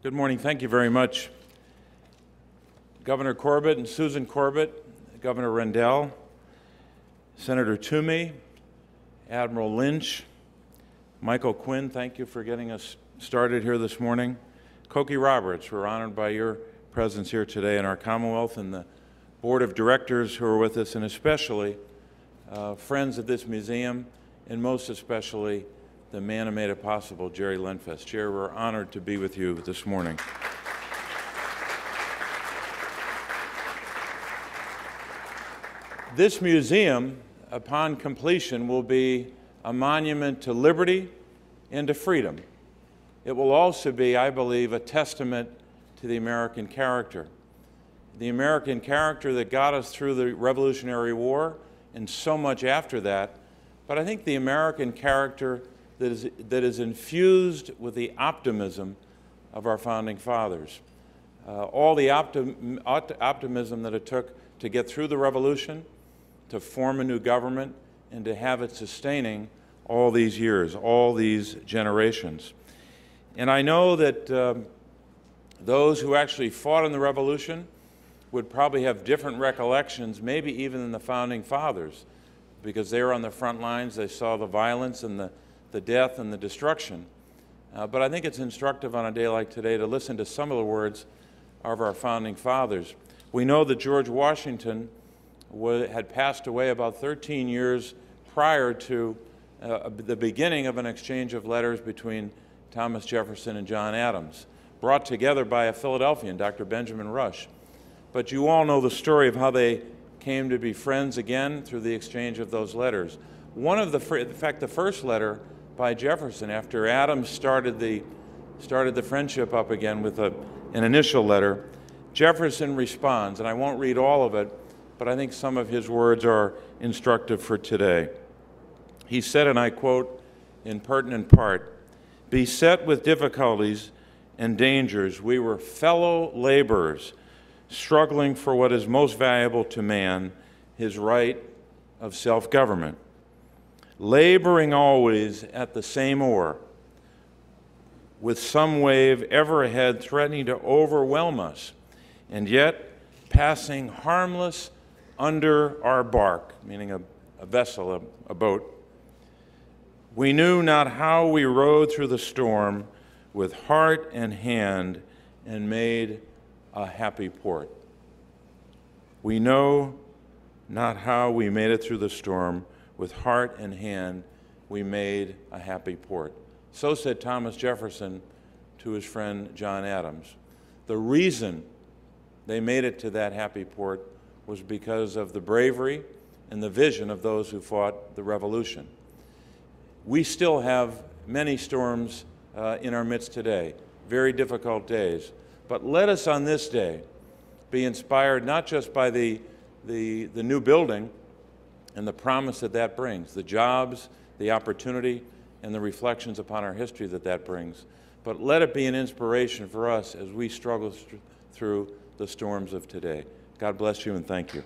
Good morning. Thank you very much. Governor Corbett and Susan Corbett, Governor Rendell, Senator Toomey, Admiral Lynch, Michael Quinn, thank you for getting us started here this morning. Cokie Roberts, we're honored by your presence here today in our Commonwealth and the board of directors who are with us, and especially uh, friends of this museum, and most especially the man who made it possible, Jerry Lenfest. Jerry, we're honored to be with you this morning. This museum, upon completion, will be a monument to liberty and to freedom. It will also be, I believe, a testament to the American character. The American character that got us through the Revolutionary War and so much after that, but I think the American character that is, that is infused with the optimism of our founding fathers. Uh, all the optim optimism that it took to get through the revolution, to form a new government, and to have it sustaining all these years, all these generations. And I know that um, those who actually fought in the revolution would probably have different recollections, maybe even than the founding fathers, because they were on the front lines, they saw the violence and the the death and the destruction. Uh, but I think it's instructive on a day like today to listen to some of the words of our founding fathers. We know that George Washington had passed away about 13 years prior to uh, the beginning of an exchange of letters between Thomas Jefferson and John Adams, brought together by a Philadelphian, Dr. Benjamin Rush. But you all know the story of how they came to be friends again through the exchange of those letters. One of the, in fact, the first letter by Jefferson after Adams started the, started the friendship up again with a, an initial letter. Jefferson responds, and I won't read all of it, but I think some of his words are instructive for today. He said, and I quote in pertinent part Beset with difficulties and dangers, we were fellow laborers, struggling for what is most valuable to man, his right of self government laboring always at the same oar, with some wave ever ahead threatening to overwhelm us, and yet passing harmless under our bark, meaning a, a vessel, a, a boat. We knew not how we rode through the storm with heart and hand and made a happy port. We know not how we made it through the storm with heart and hand, we made a happy port. So said Thomas Jefferson to his friend John Adams. The reason they made it to that happy port was because of the bravery and the vision of those who fought the revolution. We still have many storms uh, in our midst today, very difficult days. But let us on this day be inspired not just by the, the, the new building and the promise that that brings, the jobs, the opportunity, and the reflections upon our history that that brings. But let it be an inspiration for us as we struggle through the storms of today. God bless you and thank you.